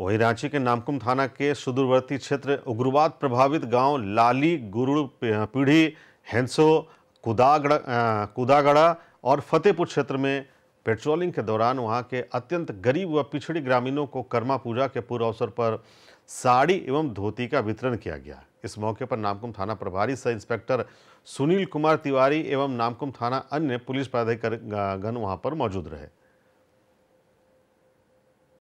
वहीं रांची के नामकुम थाना के सुदूरवर्ती क्षेत्र उग्रवाद प्रभावित गांव लाली गुरु पीढ़ी हेंसो कुदागड़ा कुदागड़ा और फतेहपुर क्षेत्र में पेट्रोलिंग के दौरान वहां के अत्यंत गरीब व पिछड़ी ग्रामीणों को कर्मा पूजा के पूर्व अवसर पर साड़ी एवं धोती का वितरण किया गया इस मौके पर नामकुम थाना प्रभारी सह इंस्पेक्टर सुनील कुमार तिवारी एवं नामकुम थाना अन्य पुलिस पदाधिकारी गण वहाँ पर मौजूद रहे